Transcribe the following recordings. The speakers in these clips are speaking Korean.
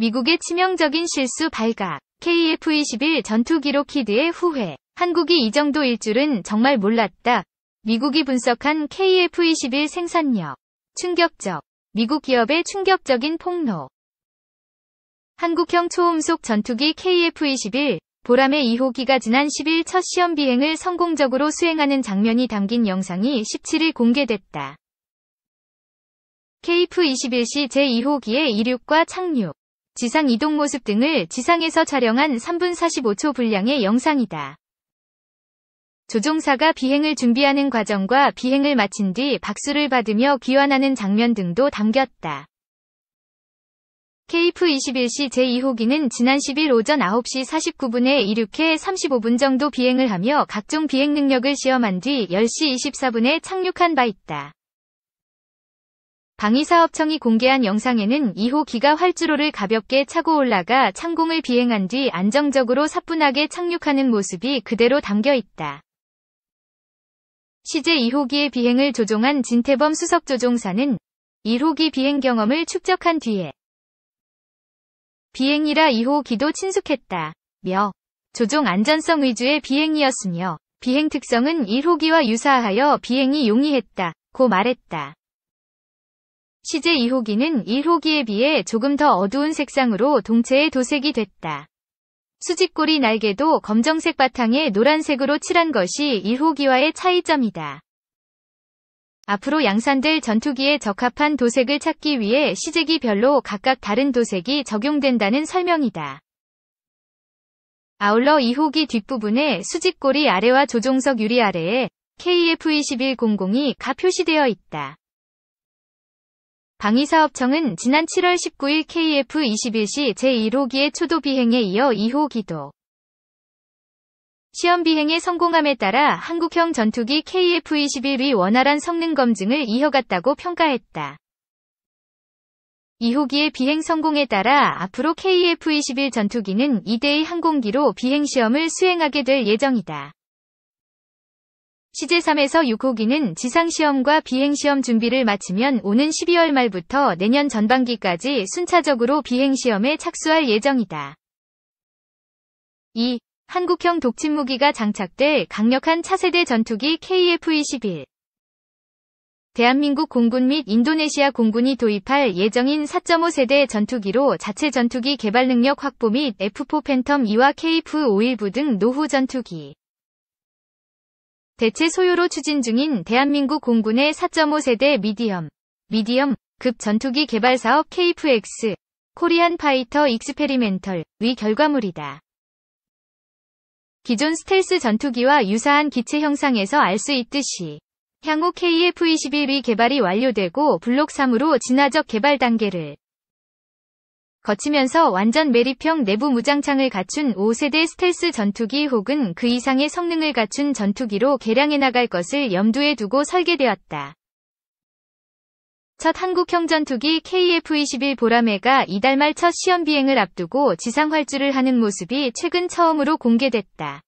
미국의 치명적인 실수 발각, KF-21 전투 기로 키드의 후회, 한국이 이 정도일 줄은 정말 몰랐다. 미국이 분석한 KF-21 생산력, 충격적, 미국 기업의 충격적인 폭로. 한국형 초음속 전투기 KF-21, 보람의 2호기가 지난 10일 첫 시험 비행을 성공적으로 수행하는 장면이 담긴 영상이 17일 공개됐다. KF-21시 제2호기의 이륙과 착륙, 지상 이동 모습 등을 지상에서 촬영한 3분 45초 분량의 영상이다. 조종사가 비행을 준비하는 과정과 비행을 마친 뒤 박수를 받으며 귀환하는 장면 등도 담겼다. KF-21C 제2호기는 지난 10일 오전 9시 49분에 이륙해 35분 정도 비행을 하며 각종 비행 능력을 시험한 뒤 10시 24분에 착륙한 바 있다. 방위사업청이 공개한 영상에는 2호 기가 활주로를 가볍게 차고 올라가 창공을 비행한 뒤 안정적으로 사뿐하게 착륙하는 모습이 그대로 담겨 있다. 시제 2호기의 비행을 조종한 진태범 수석조종사는 1호기 비행 경험을 축적한 뒤에 비행이라 2호기도 친숙했다. 며 조종 안전성 위주의 비행이었으며 비행 특성은 1호기와 유사하여 비행이 용이했다. 고 말했다. 시제 2호기는 1호기에 비해 조금 더 어두운 색상으로 동체에 도색이 됐다. 수직고리 날개도 검정색 바탕에 노란색으로 칠한 것이 1호기와의 차이점이다. 앞으로 양산될 전투기에 적합한 도색을 찾기 위해 시제기 별로 각각 다른 도색이 적용된다는 설명이다. 아울러 2호기 뒷부분에 수직고리 아래와 조종석 유리 아래에 KF-2100이 가 표시되어 있다. 방위사업청은 지난 7월 19일 KF-21C 제1호기의 초도 비행에 이어 2호기도 시험 비행의 성공함에 따라 한국형 전투기 KF-21의 원활한 성능 검증을 이어갔다고 평가했다. 2호기의 비행 성공에 따라 앞으로 KF-21 전투기는 2대의 항공기로 비행시험을 수행하게 될 예정이다. c 제3에서 6호기는 지상시험과 비행시험 준비를 마치면 오는 12월 말부터 내년 전반기까지 순차적으로 비행시험에 착수할 예정이다. 2. 한국형 독침무기가 장착될 강력한 차세대 전투기 KF-21 대한민국 공군 및 인도네시아 공군이 도입할 예정인 4.5세대 전투기로 자체 전투기 개발 능력 확보 및 F4 팬텀 2와 KF-51부 등 노후 전투기 대체 소요로 추진 중인 대한민국 공군의 4.5세대 미디엄, 미디엄, 급 전투기 개발 사업 KFX, 코리안 파이터 익스페리멘털, 위 결과물이다. 기존 스텔스 전투기와 유사한 기체 형상에서 알 수 있듯이 향후 k f 2 1위 개발이 완료되고 블록 3으로 진화적 개발 단계를 거치면서 완전 매립형 내부 무장창을 갖춘 5세대 스텔스 전투기 혹은 그 이상의 성능을 갖춘 전투기로 개량해 나갈 것을 염두에 두고 설계되었다. 첫 한국형 전투기 KF-21 보라매가 이달 말 첫 시험 비행을 앞두고 지상 활주를 하는 모습이 최근 처음으로 공개됐다.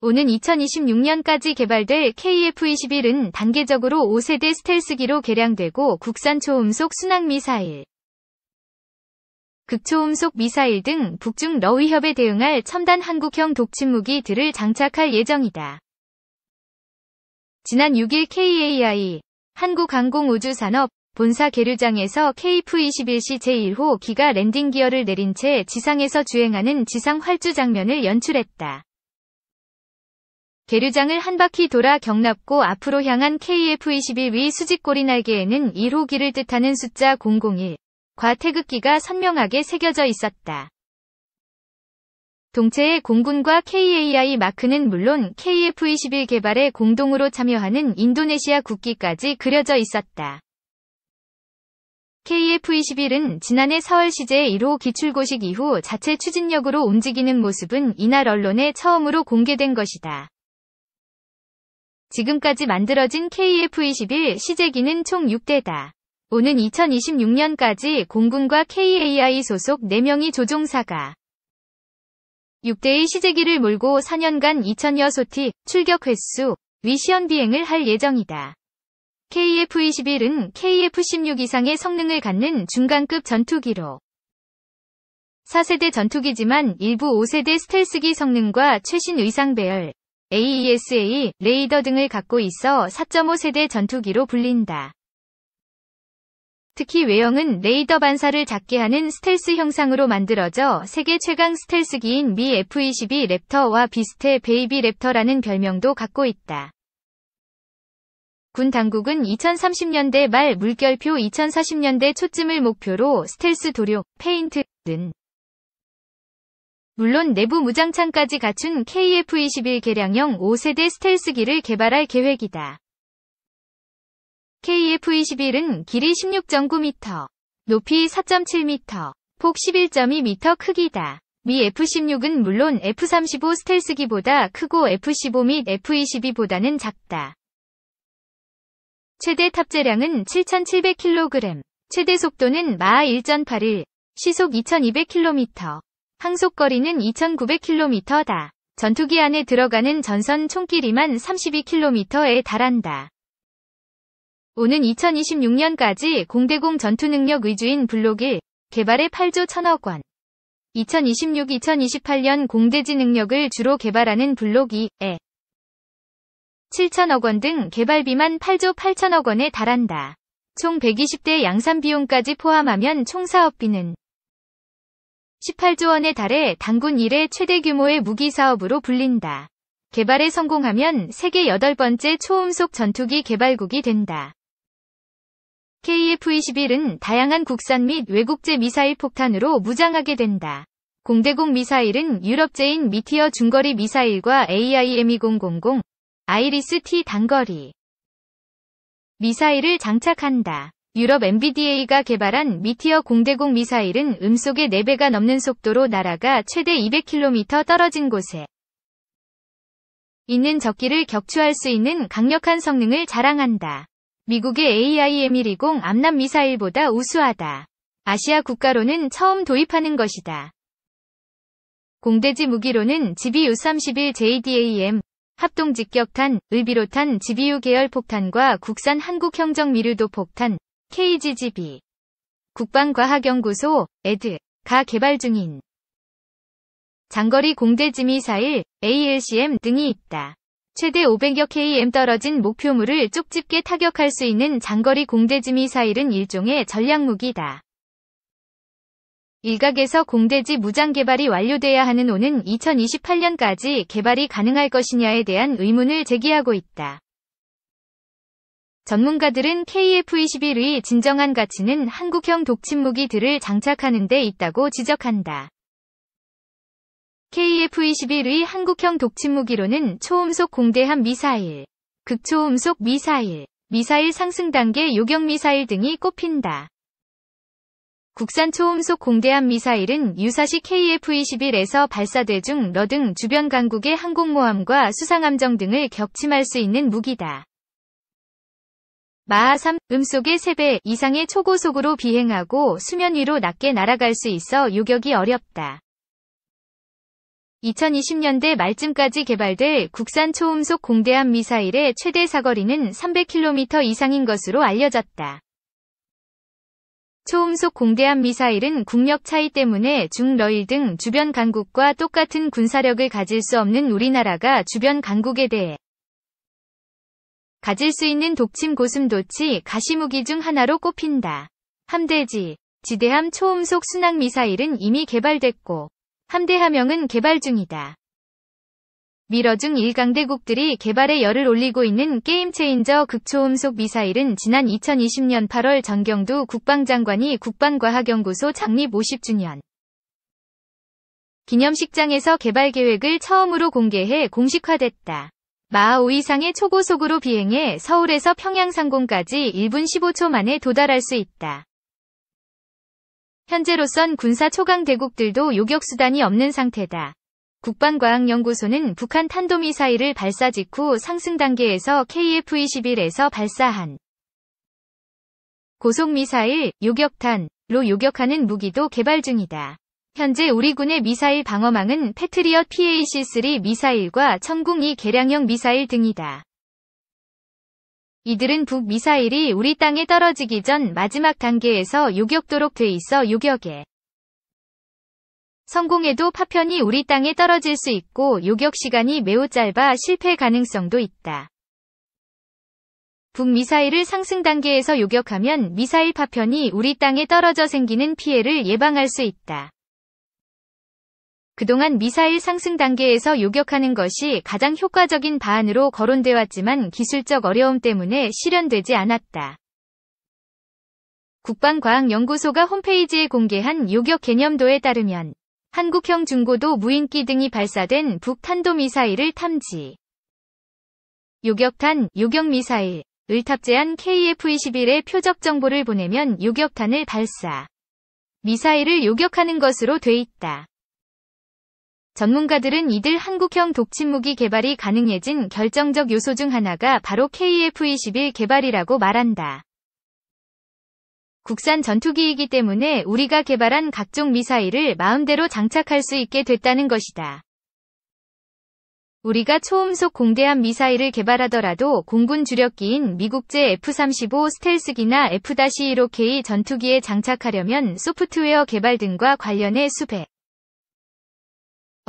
오는 2026년까지 개발될 KF-21은 단계적으로 5세대 스텔스기로 개량되고 국산 초음속 순항미사일, 극초음속 미사일 등 북중 러 위협에 대응할 첨단 한국형 독침 무기들을 장착할 예정이다. 지난 6일 KAI 한국항공우주산업 본사 계류장에서 KF-21C 제1호 기가 랜딩 기어를 내린 채 지상에서 주행하는 지상 활주 장면을 연출했다. 계류장을 한 바퀴 돌아 경납고 앞으로 향한 KF-21 위 수직고리 날개에는 1호기를 뜻하는 숫자 001, 과태극기가 선명하게 새겨져 있었다. 동체의 공군과 KAI 마크는 물론 KF-21 개발에 공동으로 참여하는 인도네시아 국기까지 그려져 있었다. KF-21은 지난해 4월 시제 1호 기출고식 이후 자체 추진력으로 움직이는 모습은 이날 언론에 처음으로 공개된 것이다. 지금까지 만들어진 KF-21 시제기는 총 6대다. 오는 2026년까지 공군과 KAI 소속 4명이 조종사가 6대의 시제기를 몰고 4년간 2 0 0 0여 소티 출격 횟수 위 시험 비행을 할 예정이다. KF-21은 KF-16 이상의 성능을 갖는 중간급 전투기로 4세대 전투기지만 일부 5세대 스텔스기 성능과 최신 의상 배열, AESA, e 레이더 등을 갖고 있어 4.5세대 전투기로 불린다. 특히 외형은 레이더 반사를 작게 하는 스텔스 형상으로 만들어져 세계 최강 스텔스기인 미 F-22 랩터와 비슷해 베이비 랩터라는 별명도 갖고 있다. 군 당국은 2030년대 말 물결표 2040년대 초쯤을 목표로 스텔스 도료, 페인트, 등 물론 내부 무장창까지 갖춘 KF-21 개량형 5세대 스텔스기를 개발할 계획이다. KF-21은 길이 16.9m, 높이 4.7m, 폭 11.2m 크기다. 미 F-16은 물론 F-35 스텔스기보다 크고 F-15 및 F-22보다는 작다. 최대 탑재량은 7,700kg, 최대 속도는 마하 1.81, 시속 2,200km, 항속거리는 2,900km다. 전투기 안에 들어가는 전선 총길이만 32km에 달한다. 오는 2026년까지 공대공 전투능력 위주인 블록 1 개발에 8조 1000억 원 2026-2028년 공대지 능력을 주로 개발하는 블록 2에 7천억 원 등 개발비만 8조 8천억 원에 달한다. 총 120대 양산 비용까지 포함하면 총 사업비는 18조 원에 달해 당군 1회 최대 규모의 무기 사업으로 불린다. 개발에 성공하면 세계 8번째 초음속 전투기 개발국이 된다. KF-21은 다양한 국산 및 외국제 미사일 폭탄으로 무장하게 된다. 공대공 미사일은 유럽제인 미티어 중거리 미사일과 AIM-2000, 아이리스 T 단거리 미사일을 장착한다. 유럽 MBDA가 개발한 미티어 공대공 미사일은 음속의 4배가 넘는 속도로 날아가 최대 200km 떨어진 곳에 있는 적기를 격추할 수 있는 강력한 성능을 자랑한다. 미국의 AIM-120 암남 미사일보다 우수하다. 아시아 국가로는 처음 도입하는 것이다. 공대지 무기로는 GBU-31 JDAM, 합동직격탄, 을비로탄 GBU 계열 폭탄과 국산 한국형정 미르도 폭탄, KGGB, 국방과학연구소, 에 d 가 개발 중인 장거리 공대지 미사일, ALCM 등이 있다. 최대 500여 km 떨어진 목표물을 쪽집게 타격할 수 있는 장거리 공대지 미사일은 일종의 전략무기다. 일각에서 공대지 무장 개발이 완료돼야 하는 오는 2028년까지 개발이 가능할 것이냐에 대한 의문을 제기하고 있다. 전문가들은 KF-21의 진정한 가치는 한국형 독침무기들을 장착하는 데 있다고 지적한다. KF-21의 한국형 독침 무기로는 초음속 공대함 미사일, 극초음속 미사일, 미사일 상승 단계 요격 미사일 등이 꼽힌다. 국산 초음속 공대함 미사일은 유사시 KF-21에서 발사대 중러 등 주변 강국의 항공모함과 수상함정 등을 격침할 수 있는 무기다. 마하 3, 음속의 3배 이상의 초고속으로 비행하고 수면 위로 낮게 날아갈 수 있어 요격이 어렵다. 2020년대 말쯤까지 개발될 국산 초음속 공대함 미사일의 최대 사거리는 300km 이상인 것으로 알려졌다. 초음속 공대함 미사일은 국력 차이 때문에 중러일 등 주변 강국과 똑같은 군사력을 가질 수 없는 우리나라가 주변 강국에 대해 가질 수 있는 독침 고슴도치 가시무기 중 하나로 꼽힌다. 함대지, 지대함 초음속 순항 미사일은 이미 개발됐고 함대 함영은 개발 중이다. 미러중 일강대국들이 개발에 열을 올리고 있는 게임 체인저 극초음속 미사일은 지난 2020년 8월 전경두 국방장관이 국방과학연구소 창립 50주년 기념식장에서 개발 계획을 처음으로 공개해 공식화됐다. 마하5 이상의 초고속으로 비행해 서울에서 평양 상공까지 1분 15초 만에 도달할 수 있다. 현재로선 군사 초강 대국들도 요격수단이 없는 상태다. 국방과학연구소는 북한 탄도미사일을 발사 직후 상승 단계에서 KF-21에서 발사한 고속미사일, 요격탄로 요격하는 무기도 개발 중이다. 현재 우리 군의 미사일 방어망은 패트리엇 PAC-3 미사일과 천궁 2 개량형 미사일 등이다. 이들은 북미사일이 우리 땅에 떨어지기 전 마지막 단계에서 요격도록 돼 있어 요격에 성공해도 파편이 우리 땅에 떨어질 수 있고 요격 시간이 매우 짧아 실패 가능성도 있다. 북미사일을 상승 단계에서 요격하면 미사일 파편이 우리 땅에 떨어져 생기는 피해를 예방할 수 있다. 그동안 미사일 상승 단계에서 요격하는 것이 가장 효과적인 방안으로 거론돼 왔지만 기술적 어려움 때문에 실현되지 않았다. 국방과학연구소가 홈페이지에 공개한 요격 개념도에 따르면 한국형 중고도 무인기 등이 발사된 북탄도미사일을 탐지, 요격탄, 요격미사일을 탑재한 KF-21의 표적 정보를 보내면 요격탄을 발사, 미사일을 요격하는 것으로 돼 있다. 전문가들은 이들 한국형 독침무기 개발이 가능해진 결정적 요소 중 하나가 바로 KF-21 e 개발이라고 말한다. 국산 전투기이기 때문에 우리가 개발한 각종 미사일을 마음대로 장착할 수 있게 됐다는 것이다. 우리가 초음속 공대함 미사일을 개발하더라도 공군 주력기인 미국제 F-35 스텔스기나 F-15K 전투기에 장착하려면 소프트웨어 개발 등과 관련해 수백,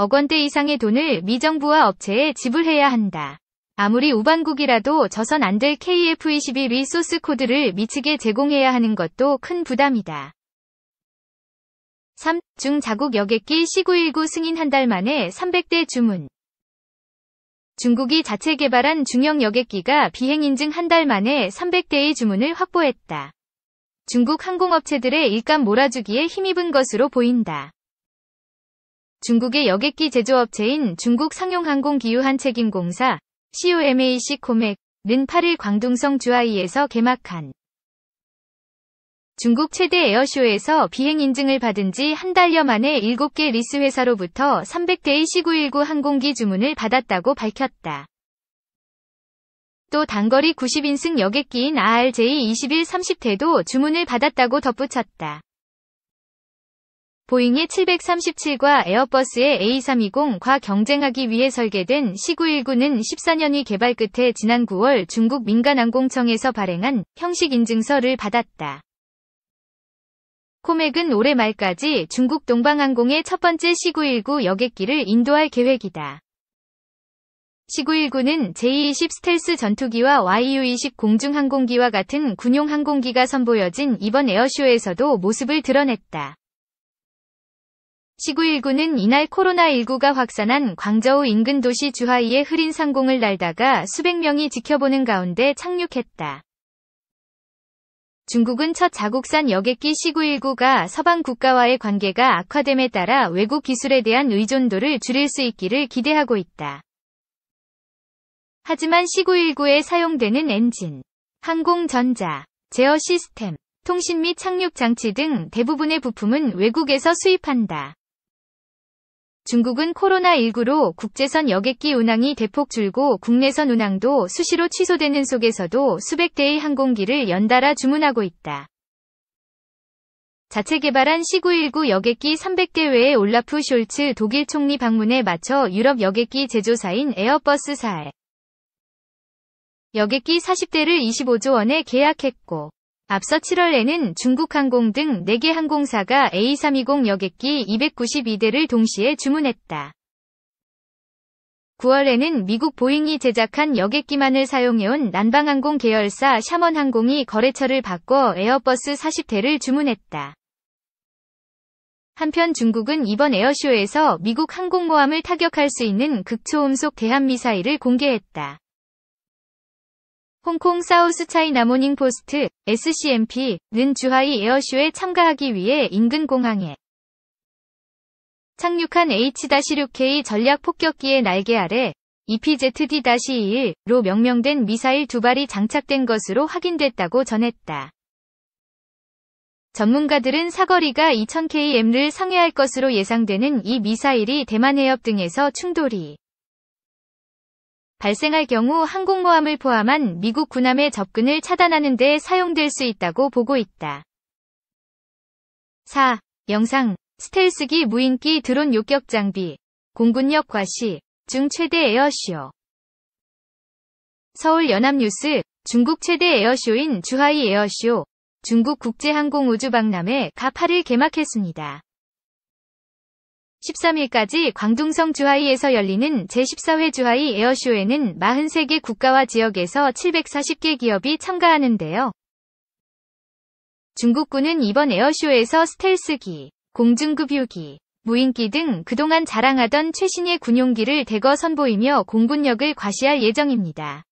억 원대 이상의 돈을 미정부와 업체에 지불해야 한다. 아무리 우방국이라도 저선 안 될 KF22 리소스 코드를 미치게 제공해야 하는 것도 큰 부담이다. 3. 중자국 여객기 C919 승인 한 달 만에 300대 주문 중국이 자체 개발한 중형 여객기가 비행인증 한 달 만에 300대의 주문을 확보했다. 중국 항공업체들의 일감 몰아주기에 힘입은 것으로 보인다. 중국의 여객기 제조업체인 중국 상용항공기유한 책임공사 CUMAC 코맥는 8일 광둥성 주아이에서 개막한 중국 최대 에어쇼에서 비행 인증을 받은 지 한 달여 만에 7개 리스 회사로부터 300대의 C919 항공기 주문을 받았다고 밝혔다. 또 단거리 90인승 여객기인 RJ2130대도 주문을 받았다고 덧붙였다. 보잉의 737과 에어버스의 A320과 경쟁하기 위해 설계된 c 9 1 9는 14년이 개발 끝에 지난 9월 중국 민간항공청에서 발행한 형식 인증서를 받았다. 코맥은 올해 말까지 중국 동방항공의 첫 번째 c 9 1 9 여객기를 인도할 계획이다. c 9 1 9는 j 2 0 스텔스 전투기와 YU-20 공중항공기와 같은 군용 항공기가 선보여진 이번 에어쇼에서도 모습을 드러냈다. 시구1 9는 이날 코로나19가 확산한 광저우 인근 도시 주하이의 흐린 상공을 날다가 수백 명이 지켜보는 가운데 착륙했다. 중국은 첫 자국산 여객기 시구1 9가 서방 국가와의 관계가 악화됨에 따라 외국 기술에 대한 의존도를 줄일 수 있기를 기대하고 있다. 하지만 시구1 9에 사용되는 엔진, 항공전자, 제어 시스템, 통신 및 착륙 장치 등 대부분의 부품은 외국에서 수입한다. 중국은 코로나19로 국제선 여객기 운항이 대폭 줄고 국내선 운항도 수시로 취소되는 속에서도 수백 대의 항공기를 연달아 주문하고 있다. 자체 개발한 C919 여객기 300대 외에 올라프 숄츠 독일 총리 방문에 맞춰 유럽 여객기 제조사인 에어버스사에 여객기 40대를 25조 원에 계약했고 앞서 7월에는 중국항공 등 4개 항공사가 A320 여객기 292대를 동시에 주문했다. 9월에는 미국 보잉이 제작한 여객기만을 사용해온 난방항공 계열사 샤먼항공이 거래처를 바꿔 에어버스 40대를 주문했다. 한편 중국은 이번 에어쇼에서 미국 항공모함을 타격할 수 있는 극초음속 대한미사일을 공개했다. 홍콩 사우스 차이나 모닝 포스트 SCMP는 주하이 에어쇼에 참가하기 위해 인근 공항에 착륙한 H-6K 전략 폭격기의 날개 아래 EPZD-21로 명명된 미사일 두 발이 장착된 것으로 확인됐다고 전했다. 전문가들은 사거리가 2000km를 상회할 것으로 예상되는 이 미사일이 대만 해협 등에서 충돌이 발생할 경우 항공모함을 포함한 미국 군함의 접근을 차단하는 데 사용될 수 있다고 보고 있다. 4. 영상, 스텔스기 무인기 드론 요격 장비, 공군력 과시, 중 최대 에어쇼. 서울 연합뉴스, 중국 최대 에어쇼인 주하이 에어쇼, 중국 국제항공우주박람회 가 8일 개막했습니다. 13일까지 광둥성 주하이에서 열리는 제14회 주하이 에어쇼에는 43개 국가와 지역에서 740개 기업이 참가하는데요. 중국군은 이번 에어쇼에서 스텔스기, 공중급 유기, 무인기 등 그동안 자랑하던 최신의 군용기를 대거 선보이며 공군력을 과시할 예정입니다.